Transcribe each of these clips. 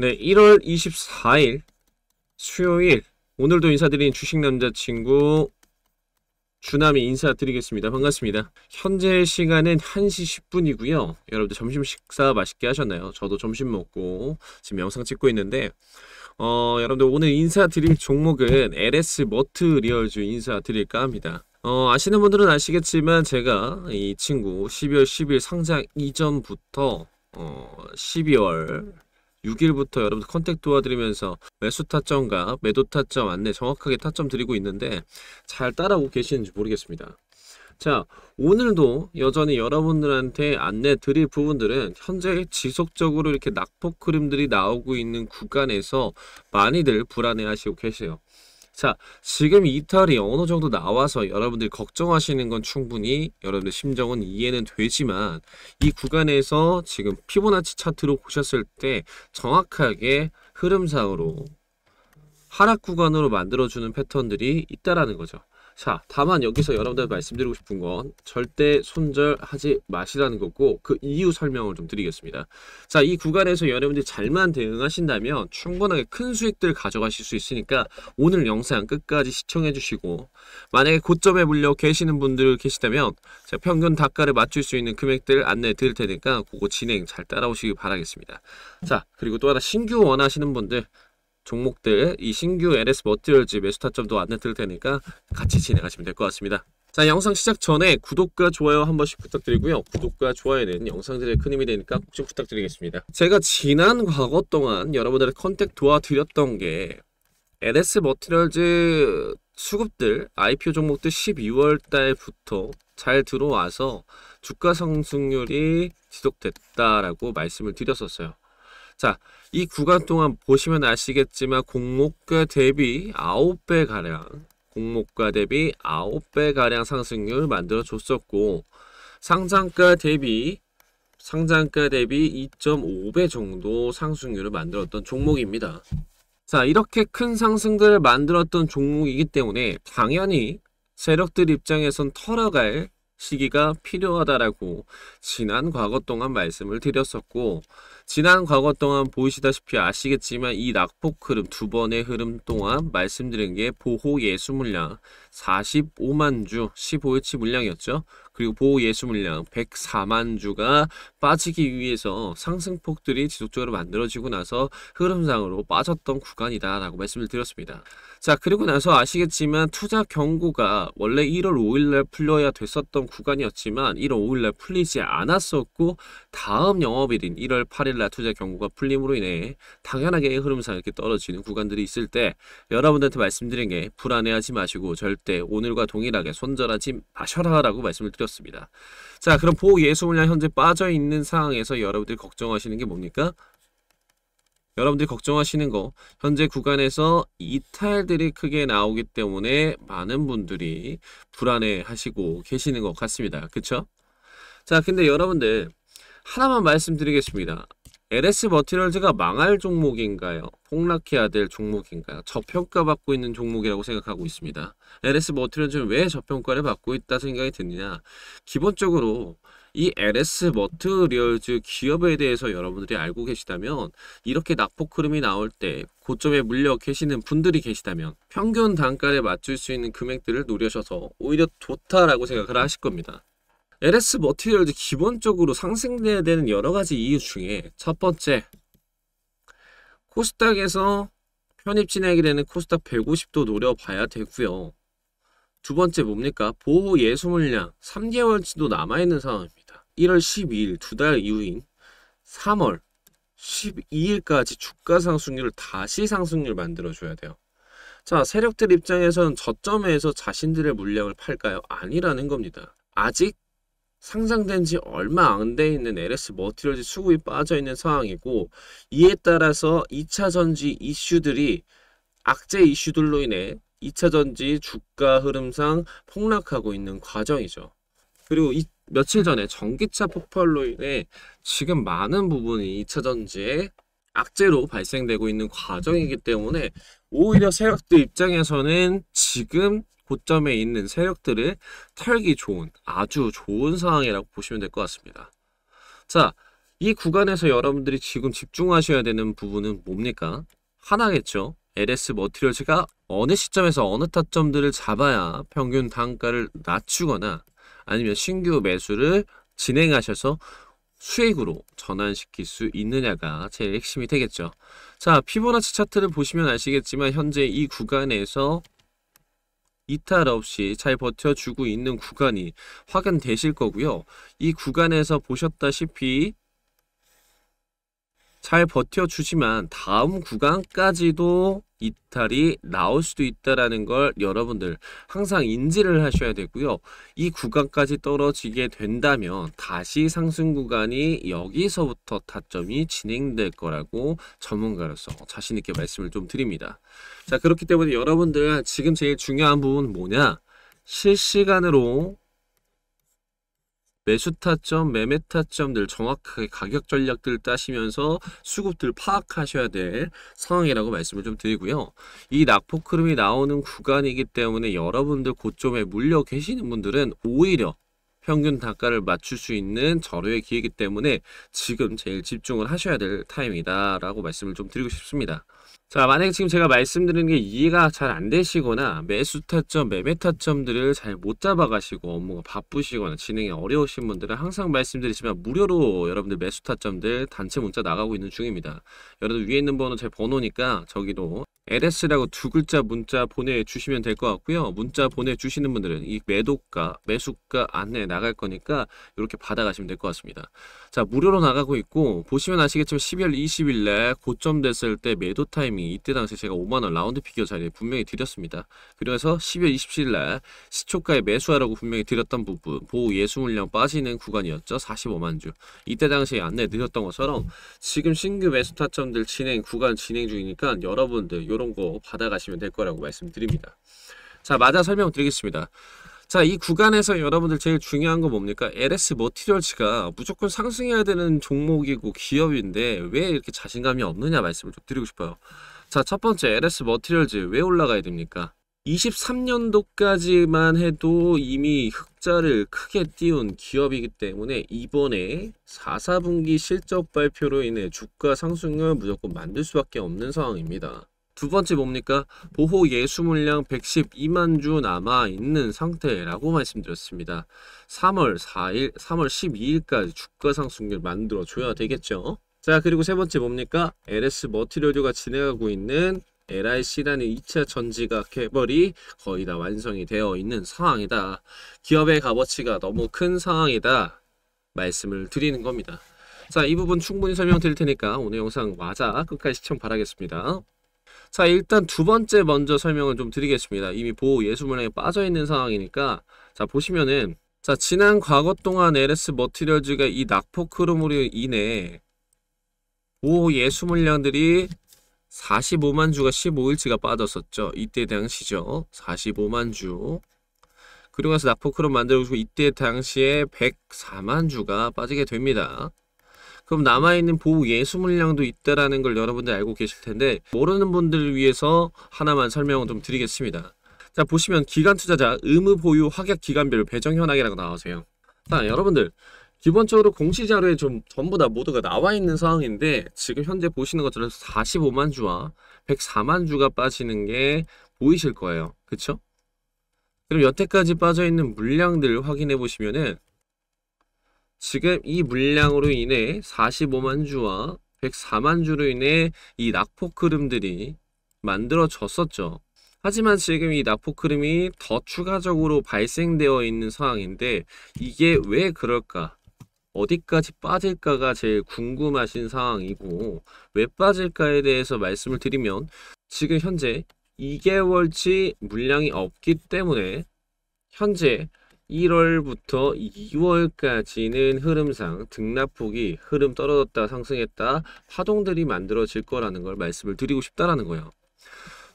네, 1월 24일 수요일 오늘도 인사드린 주식 남자친구 주남이 인사드리겠습니다. 반갑습니다. 현재 시간은 1시 10분이고요. 여러분들 점심 식사 맛있게 하셨나요? 저도 점심 먹고 지금 영상 찍고 있는데 어, 여러분들 오늘 인사드릴 종목은 LS 머트 리얼즈 인사드릴까 합니다. 어, 아시는 분들은 아시겠지만 제가 이 친구 12월 10일 상장 이전부터 어, 12월 6일부터 여러분들 컨택 도와드리면서 매수 타점과 매도 타점 안내 정확하게 타점 드리고 있는데 잘 따라오고 계시는지 모르겠습니다. 자 오늘도 여전히 여러분들한테 안내 드릴 부분들은 현재 지속적으로 이렇게 낙폭 그림들이 나오고 있는 구간에서 많이들 불안해 하시고 계세요. 자, 지금 이탈이 어느 정도 나와서 여러분들 이 걱정하시는 건 충분히 여러분들 심정은 이해는 되지만 이 구간에서 지금 피보나치 차트로 보셨을 때 정확하게 흐름상으로 하락 구간으로 만들어주는 패턴들이 있다라는 거죠. 자, 다만 여기서 여러분들 말씀드리고 싶은 건 절대 손절하지 마시라는 거고 그 이유 설명을 좀 드리겠습니다. 자, 이 구간에서 여러분들이 잘만 대응하신다면 충분하게 큰 수익들 가져가실 수 있으니까 오늘 영상 끝까지 시청해 주시고 만약에 고점에 물려 계시는 분들 계시다면 제가 평균 닭가를 맞출 수 있는 금액들 안내해 드릴 테니까 그거 진행 잘 따라오시기 바라겠습니다. 자, 그리고 또 하나 신규 원하시는 분들 종목들 이 신규 n s 머티리얼즈 매수 타점도 안내드릴 테니까 같이 진행하시면 될 것 같습니다. 자 영상 시작 전에 구독과 좋아요 한 번씩 부탁드리고요 구독과 좋아요는 영상들의 큰 힘이 되니까 꼭 좀 부탁드리겠습니다 제가 지난 과거 동안 여러분들의 컨택 도와드렸던 게 n s 머티리얼즈 수급들 IPO 종목들 12월 달부터 잘 들어와서 주가 상승률이 지속됐다라고 말씀을 드렸었어요 자, 이 구간 동안 보시면 아시겠지만 공모가 대비 9배 가량 공모가 대비 9배 가량 상승률 만들어 줬었고 상장가 대비 상장가 대비 2.5배 정도 상승률을 만들었던 종목입니다. 자, 이렇게 큰 상승들을 만들었던 종목이기 때문에 당연히 세력들 입장에선 털어갈 시기가 필요하다라고 지난 과거 동안 말씀을 드렸었고 지난 과거 동안 보이시다시피 아시겠지만 이 낙폭 흐름 두 번의 흐름 동안 말씀드린 게 보호 예수 물량 45만 주 15일치 물량이었죠. 그리고 보호 예수 물량 104만 주가 빠지기 위해서 상승폭들이 지속적으로 만들어지고 나서 흐름상으로 빠졌던 구간이다라고 말씀을 드렸습니다. 자 그리고 나서 아시겠지만 투자 경고가 원래 1월 5일날 풀려야 됐었던 구간이었지만 1월 5일날 풀리지 않았었고 다음 영업일인 1월 8일날 투자 경고가 풀림으로 인해 당연하게 흐름상 이렇게 떨어지는 구간들이 있을 때 여러분들한테 말씀드린 게 불안해하지 마시고 절때 오늘과 동일하게 손절하지 마셔라 라고 말씀을 드렸습니다. 자 그럼 보호 예수 물량 현재 빠져있는 상황에서 여러분들이 걱정하시는 게 뭡니까? 여러분들이 걱정하시는 거 현재 구간에서 이탈들이 크게 나오기 때문에 많은 분들이 불안해 하시고 계시는 것 같습니다. 그쵸? 자 근데 여러분들 하나만 말씀드리겠습니다. LS 머티럴즈가 망할 종목인가요? 폭락해야 될 종목인가요? 저평가받고 있는 종목이라고 생각하고 있습니다. LS 머티럴즈는 왜 저평가를 받고 있다 생각이 드느냐? 기본적으로 이 LS 머티리얼즈 기업에 대해서 여러분들이 알고 계시다면 이렇게 낙폭 흐름이 나올 때 고점에 물려 계시는 분들이 계시다면 평균 단가를 맞출 수 있는 금액들을 노려셔서 오히려 좋다라고 생각을 하실 겁니다. LS 머티리얼즈 기본적으로 상승돼야 되는 여러 가지 이유 중에 첫 번째, 코스닥에서 편입 진행이 되는 코스닥 150도 노려봐야 되고요. 두 번째 뭡니까? 보호 예수 물량 3개월치도 남아있는 상황입니다. 1월 12일 두 달 이후인 3월 12일까지 주가 상승률을 다시 상승률 만들어줘야 돼요. 자, 세력들 입장에서는 저점에서 자신들의 물량을 팔까요? 아니라는 겁니다. 아직 상장된 지 얼마 안 돼 있는 LS 머티리얼즈 수급이 빠져 있는 상황이고 이에 따라서 2차 전지 이슈들이 악재 이슈들로 인해 2차 전지 주가 흐름상 폭락하고 있는 과정이죠. 그리고 이, 며칠 전에 전기차 폭발로 인해 지금 많은 부분이 2차 전지에 악재로 발생되고 있는 과정이기 때문에 오히려 세력들 입장에서는 지금 고점에 있는 세력들을 털기 좋은 아주 좋은 상황이라고 보시면 될 것 같습니다. 자, 이 구간에서 여러분들이 지금 집중하셔야 되는 부분은 뭡니까? 하나겠죠. LS 머티리얼즈가 어느 시점에서 어느 타점들을 잡아야 평균 단가를 낮추거나 아니면 신규 매수를 진행하셔서 수익으로 전환시킬 수 있느냐가 제일 핵심이 되겠죠. 자, 피보나치 차트를 보시면 아시겠지만 현재 이 구간에서 이탈 없이 잘 버텨주고 있는 구간이 확인되실 거고요. 이 구간에서 보셨다시피 잘 버텨주지만 다음 구간까지도 이탈이 나올 수도 있다라는 걸 여러분들 항상 인지를 하셔야 되고요. 이 구간까지 떨어지게 된다면 다시 상승 구간이 여기서부터 타점이 진행될 거라고 전문가로서 자신 있게 말씀을 좀 드립니다. 자 그렇기 때문에 여러분들 지금 제일 중요한 부분 뭐냐? 실시간으로 매수 타점, 매매 타점들 정확하게 가격 전략들 따시면서 수급들 파악하셔야 될 상황이라고 말씀을 좀 드리고요. 이 낙폭 흐름이 나오는 구간이기 때문에 여러분들 고점에 물려 계시는 분들은 오히려 평균 단가를 맞출 수 있는 절호의 기회이기 때문에 지금 제일 집중을 하셔야 될 타임이다라고 말씀을 좀 드리고 싶습니다. 자, 만약에 지금 제가 말씀드리는 게 이해가 잘 안 되시거나 매수 타점, 매매 타점들을 잘 못 잡아가시고 업무가 바쁘시거나 진행이 어려우신 분들은 항상 말씀드리지만 무료로 여러분들 매수 타점들 단체 문자 나가고 있는 중입니다. 여러분 위에 있는 번호 제 번호니까 저기도 LS라고 두 글자 문자 보내주시면 될 것 같고요. 문자 보내주시는 분들은 이 매도가, 매수가 안내 나갈 거니까 이렇게 받아가시면 될 것 같습니다. 자, 무료로 나가고 있고 보시면 아시겠지만 12월 20일 날 고점 됐을 때 매도 타임 타이밍 이때 당시 제가 5만원 라운드 피겨 자리에 분명히 드렸습니다. 그래서 12월 27일날 시초가에 매수하라고 분명히 드렸던 부분 보호 예수 물량 빠지는 구간이었죠. 45만주 이때 당시에 안내 드렸던 것처럼 지금 신규 매수 타점들 진행 구간 진행 중이니까 여러분들 요런거 받아가시면 될 거라고 말씀드립니다. 자 맞아 설명드리겠습니다. 자, 이 구간에서 여러분들 제일 중요한 건 뭡니까? LS 머티리얼치가 무조건 상승해야 되는 종목이고 기업인데 왜 이렇게 자신감이 없느냐 말씀을 좀 드리고 싶어요. 자, 첫 번째 LS 머티리얼즈 왜 올라가야 됩니까? 23년도까지만 해도 이미 흑자를 크게 띄운 기업이기 때문에 이번에 4, 4분기 실적 발표로 인해 주가 상승을 무조건 만들 수밖에 없는 상황입니다. 두 번째 뭡니까? 보호 예수 물량 112만 주 남아 있는 상태라고 말씀드렸습니다. 3월 4일, 3월 12일까지 주가 상승률 만들어 줘야 되겠죠. 자 그리고 세 번째 뭡니까 LS 머티리얼류가 진행하고 있는 LIC라는 2차 전지가 개발이 거의 다 완성이 되어 있는 상황이다. 기업의 값어치가 너무 큰 상황이다. 말씀을 드리는 겁니다. 자, 이 부분 충분히 설명드릴 테니까 오늘 영상 와자 끝까지 시청 바라겠습니다. 자, 일단 두 번째 먼저 설명을 좀 드리겠습니다. 이미 보호 예수물량에 빠져 있는 상황이니까 자, 보시면은 자, 지난 과거 동안 LS 머티리얼즈가 이 낙폭 흐름으로 인해 오후에 예, 수물량들이 45만 주가 15일치가 빠졌었죠. 이때 당시죠. 45만 주. 그리고 나서 낙포크롬만들고 이때 당시에 104만 주가 빠지게 됩니다. 그럼 남아있는 보호 예수 물량도 있다라는 걸 여러분들 알고 계실 텐데 모르는 분들을 위해서 하나만 설명을 좀 드리겠습니다. 자 보시면 기간 투자자 의무 보유 확약 기간별 배정 현황이라고 나오세요. 자 여러분들 기본적으로 공시자료에 좀 전부 다 모두가 나와 있는 상황인데 지금 현재 보시는 것처럼 45만 주와 104만 주가 빠지는 게 보이실 거예요. 그쵸? 그럼 여태까지 빠져있는 물량들 확인해 보시면은 지금 이 물량으로 인해 45만 주와 104만 주로 인해 이 낙폭 흐름들이 만들어졌었죠. 하지만 지금 이 낙폭 흐름이 더 추가적으로 발생되어 있는 상황인데 이게 왜 그럴까? 어디까지 빠질까가 제일 궁금하신 상황이고 왜 빠질까에 대해서 말씀을 드리면 지금 현재 2개월치 물량이 없기 때문에 현재 1월부터 2월까지는 흐름상 등락폭이 흐름 떨어졌다 상승했다 파동들이 만들어질 거라는 걸 말씀을 드리고 싶다라는 거예요.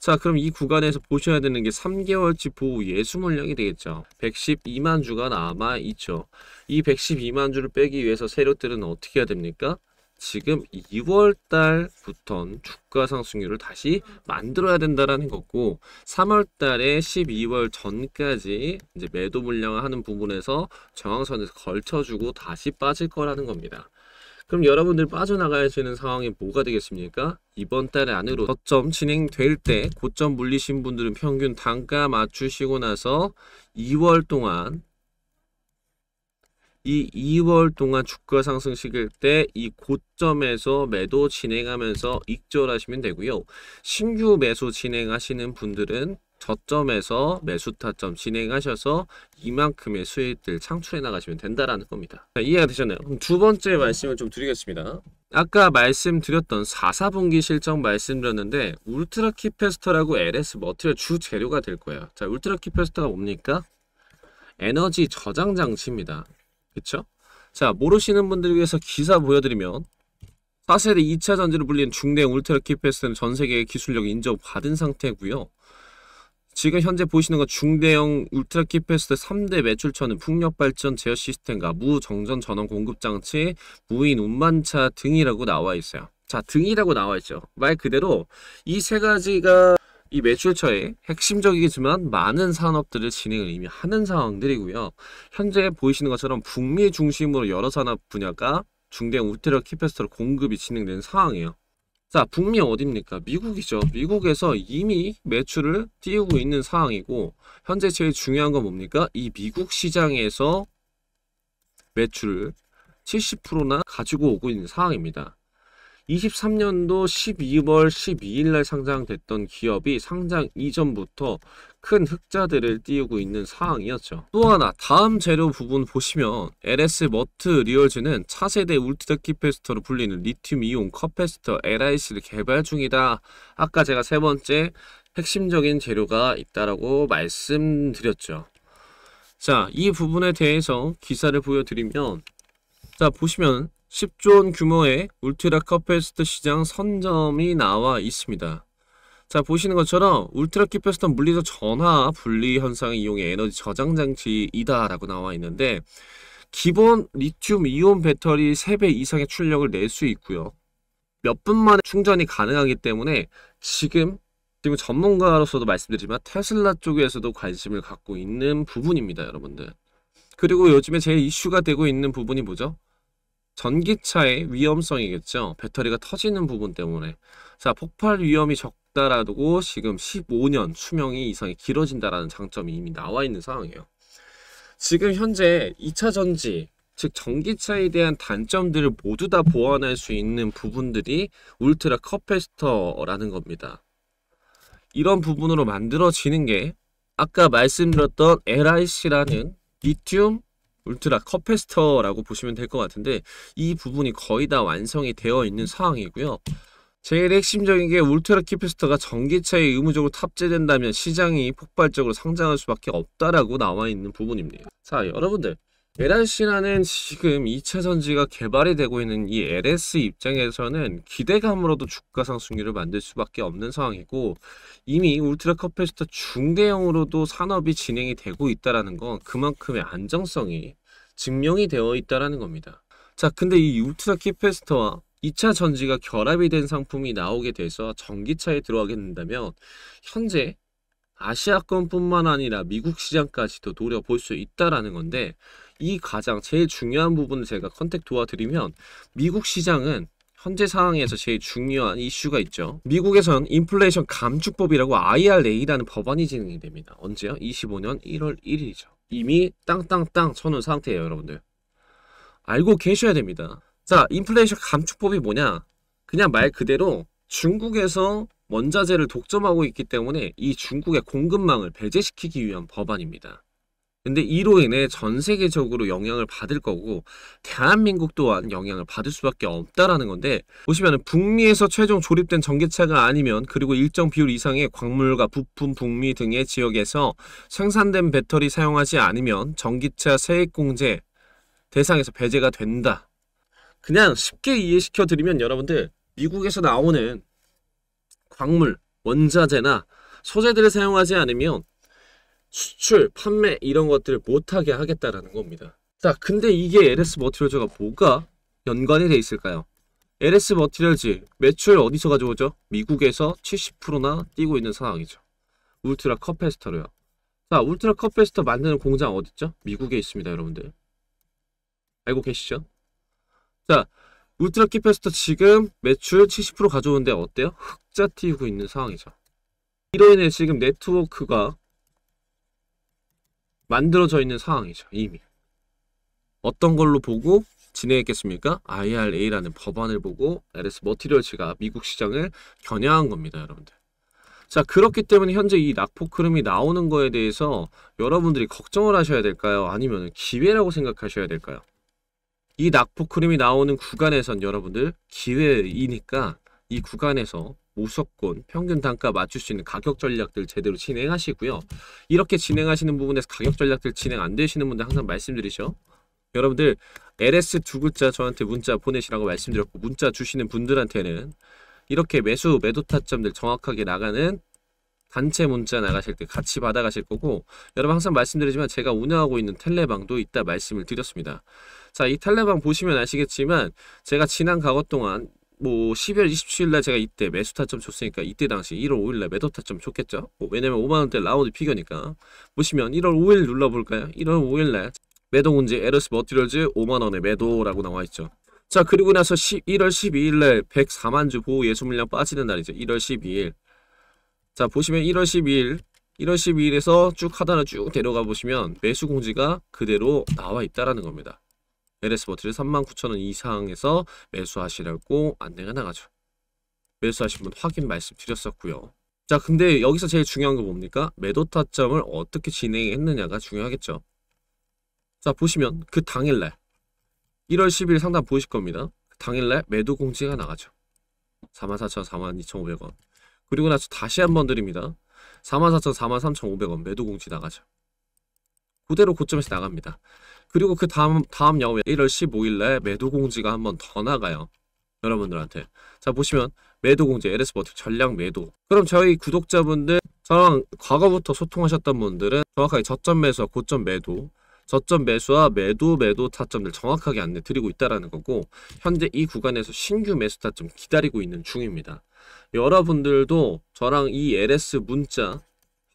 자 그럼 이 구간에서 보셔야 되는 게 3개월치 보호 예수 물량이 되겠죠. 112만 주가 남아 있죠. 이 112만 주를 빼기 위해서 세력들은 어떻게 해야 됩니까? 지금 2월달부턴 주가 상승률을 다시 만들어야 된다라는 거고 3월달에 12월 전까지 이제 매도 물량을 하는 부분에서 정황선에서 걸쳐주고 다시 빠질 거라는 겁니다. 그럼 여러분들 빠져나갈수있는 상황이 뭐가 되겠습니까? 이번 달 안으로 저점 진행될 때 고점 물리신 분들은 평균 단가 맞추시고 나서 2월 동안 이 2월 동안 주가 상승 시킬 때 이 고점에서 매도 진행하면서 익절하시면 되고요. 신규 매수 진행하시는 분들은 저점에서 매수 타점 진행하셔서 이만큼의 수익들 창출해 나가시면 된다라는 겁니다. 자, 이해가 되셨나요? 그럼 두 번째 말씀을 좀 드리겠습니다. 아까 말씀드렸던 4 4분기 실적 말씀드렸는데 울트라 키페스터라고 LS 머티리얼 주 재료가 될 거예요. 자, 울트라 키페스터가 뭡니까? 에너지 저장 장치입니다. 그렇죠? 자, 모르시는 분들을 위해서 기사 보여드리면 4세대 2차 전지로 불리는 중대 울트라 키페스터는 전 세계의 기술력 인정받은 상태고요. 지금 현재 보시는 건 중대형 울트라 키패스트 3대 매출처는 풍력발전 제어 시스템과 무정전 전원 공급장치, 무인 운반차 등이라고 나와 있어요. 자, 등이라고 나와 있죠. 말 그대로 이 세 가지가 이 매출처의 핵심적이지만 많은 산업들을 진행을 이미 하는 상황들이고요. 현재 보이시는 것처럼 북미 중심으로 여러 산업 분야가 중대형 울트라 키패스트로 공급이 진행된 상황이에요. 자, 북미 어딥니까? 미국이죠. 미국에서 이미 매출을 띄우고 있는 상황이고 현재 제일 중요한 건 뭡니까? 이 미국 시장에서 매출 70%나 가지고 오고 있는 상황입니다. 23년도 12월 12일 날 상장됐던 기업이 상장 이전부터 큰 흑자들을 띄우고 있는 상황이었죠. 또 하나 다음 재료 부분 보시면 LS 머트 리얼즈는 차세대 울트라 키페스터로 불리는 리튬 이온 컵페스터 LIC를 개발 중이다. 아까 제가 세 번째 핵심적인 재료가 있다라고 말씀드렸죠. 자, 이 부분에 대해서 기사를 보여드리면 자, 보시면 10조 원 규모의 울트라 컵페스트 시장 선점이 나와 있습니다. 자 보시는 것처럼 울트라 컵페스트 물리적 전화 분리 현상을 이용해 에너지 저장 장치이다 라고 나와 있는데 기본 리튬 이온 배터리 3배 이상의 출력을 낼 수 있고요. 몇 분 만에 충전이 가능하기 때문에 지금 지금 전문가로서도 말씀드리지만 테슬라 쪽에서도 관심을 갖고 있는 부분입니다, 여러분들. 그리고 요즘에 제일 이슈가 되고 있는 부분이 뭐죠? 전기차의 위험성이겠죠. 배터리가 터지는 부분 때문에. 자, 폭발 위험이 적다라고 지금 15년 수명이 이상이 길어진다라는 장점이 이미 나와 있는 상황이에요. 지금 현재 2차 전지, 즉 전기차에 대한 단점들을 모두 다 보완할 수 있는 부분들이 울트라 컵페스터라는 겁니다. 이런 부분으로 만들어지는 게 아까 말씀드렸던 LIC라는 리튬 울트라 컵페스터라고 보시면 될 것 같은데 이 부분이 거의 다 완성이 되어 있는 상황이고요. 제일 핵심적인 게 울트라 키페스터가 전기차에 의무적으로 탑재된다면 시장이 폭발적으로 상장할 수밖에 없다라고 나와 있는 부분입니다. 자 여러분들 LRC라는 지금 2차 전지가 개발이 되고 있는 이 LS 입장에서는 기대감으로도 주가 상승률을 만들 수밖에 없는 상황이고 이미 울트라 컴패스터 중대형으로도 산업이 진행이 되고 있다는 건 그만큼의 안정성이 증명이 되어 있다는 겁니다. 자 근데 이 울트라 키패스터와 2차 전지가 결합이 된 상품이 나오게 돼서 전기차에 들어가게 된다면 현재 아시아권뿐만 아니라 미국 시장까지도 노려볼 수 있다라는 건데 이 가장 제일 중요한 부분을 제가 컨택 도와드리면 미국 시장은 현재 상황에서 제일 중요한 이슈가 있죠. 미국에선 인플레이션 감축법이라고 IRA라는 법안이 진행이 됩니다. 언제요? 25년 1월 1일이죠. 이미 땅땅땅 쳐놓은 상태예요, 여러분들. 알고 계셔야 됩니다. 자, 인플레이션 감축법이 뭐냐? 그냥 말 그대로 중국에서 원자재를 독점하고 있기 때문에 이 중국의 공급망을 배제시키기 위한 법안입니다. 근데 이로 인해 전 세계적으로 영향을 받을 거고 대한민국 또한 영향을 받을 수밖에 없다라는 건데 보시면 북미에서 최종 조립된 전기차가 아니면 그리고 일정 비율 이상의 광물과 부품 북미 등의 지역에서 생산된 배터리 사용하지 않으면 전기차 세액공제 대상에서 배제가 된다. 그냥 쉽게 이해시켜 드리면 여러분들 미국에서 나오는 광물, 원자재나 소재들을 사용하지 않으면 수출, 판매 이런 것들을 못하게 하겠다라는 겁니다. 자, 근데 이게 LS 머티리얼즈가 뭐가 연관이 돼 있을까요? LS 머티리얼즈 매출 어디서 가져오죠? 미국에서 70%나 뛰고 있는 상황이죠. 울트라 컵페스터로요. 자, 울트라 컵페스터 만드는 공장 어디죠? 있 미국에 있습니다, 여러분들. 알고 계시죠? 자, 울트라 키페스터 지금 매출 70% 가져오는데 어때요? 흑자 튀고 있는 상황이죠. 이로 인해 지금 네트워크가 만들어져 있는 상황이죠. 이미. 어떤 걸로 보고 진행했겠습니까? IRA라는 법안을 보고 LS 머티리얼즈가 미국 시장을 겨냥한 겁니다. 여러분들. 자 그렇기 때문에 현재 이 낙폭흐름이 나오는 거에 대해서 여러분들이 걱정을 하셔야 될까요? 아니면 기회라고 생각하셔야 될까요? 이 낙폭흐름이 나오는 구간에선 여러분들 기회이니까 이 구간에서 무조건 평균 단가 맞출 수 있는 가격 전략들 제대로 진행하시고요. 이렇게 진행하시는 부분에서 가격 전략들 진행 안 되시는 분들 항상 말씀드리죠. 여러분들 LS 두 글자 저한테 문자 보내시라고 말씀드렸고 문자 주시는 분들한테는 이렇게 매수 매도 타점들 정확하게 나가는 단체 문자 나가실 때 같이 받아가실 거고 여러분 항상 말씀드리지만 제가 운영하고 있는 텔레방도 있다 말씀을 드렸습니다. 자이 텔레방 보시면 아시겠지만 제가 지난 과거 동안 뭐 12월 27일 날 제가 이때 매수 타점 줬으니까 이때 당시 1월 5일 날 매도 타점 줬겠죠. 뭐 왜냐면 5만 원대 라운드 피겨니까. 보시면 1월 5일 눌러 볼까요? 1월 5일 날 매도군지 에러스 머티럴즈 5만 원에 매도라고 나와 있죠. 자, 그리고 나서 1월 12일 날 104만 주 보호 예수 물량 빠지는 날이죠. 1월 12일. 자, 보시면 1월 12일 1월 12일에서 쭉 하단을 쭉데려가 보시면 매수 공지가 그대로 나와 있다라는 겁니다. l 스버티를 39,000원 이상에서 매수하시라고 안내가 나가죠. 매수하신 분 확인 말씀드렸었고요. 자 근데 여기서 제일 중요한 거 뭡니까? 매도 타점을 어떻게 진행했느냐가 중요하겠죠. 자 보시면 그 당일날 1월 10일 상단 보실 겁니다. 그 당일날 매도 공지가 나가죠. 44,000원, 42,500원 그리고 나서 다시 한번 드립니다. 44,000원, 43,500원 매도 공지 나가죠. 그대로 고점에서 나갑니다. 그리고 그 다음 다음 영업일 1월 15일에 매도 공지가 한번더 나가요. 여러분들한테 자 보시면 매도 공지 LS 버틱 전략 매도 그럼 저희 구독자분들 저랑 과거부터 소통하셨던 분들은 정확하게 저점 매수와 고점 매도 저점 매수와 매도 매도 타점들 정확하게 안내 드리고 있다라는 거고 현재 이 구간에서 신규 매수 타점 기다리고 있는 중입니다. 여러분들도 저랑 이 LS 문자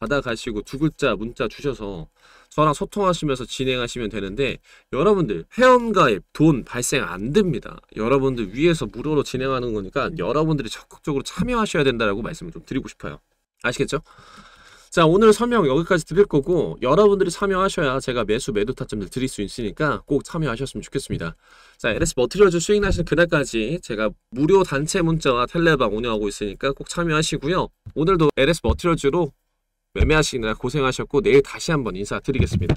받아가시고 두 글자 문자 주셔서 저랑 소통하시면서 진행하시면 되는데 여러분들 회원가입 돈 발생 안 됩니다. 여러분들 위에서 무료로 진행하는 거니까 여러분들이 적극적으로 참여하셔야 된다라고 말씀을 좀 드리고 싶어요. 아시겠죠? 자 오늘 설명 여기까지 드릴 거고 여러분들이 참여하셔야 제가 매수 매도 타점들 드릴 수 있으니까 꼭 참여하셨으면 좋겠습니다. 자 LS 머티리얼즈 수익 나시는 그날까지 제가 무료 단체 문자와 텔레방 운영하고 있으니까 꼭 참여하시고요. 오늘도 LS 머티리얼즈로 매매하시느라 고생하셨고 내일 다시 한번 인사드리겠습니다.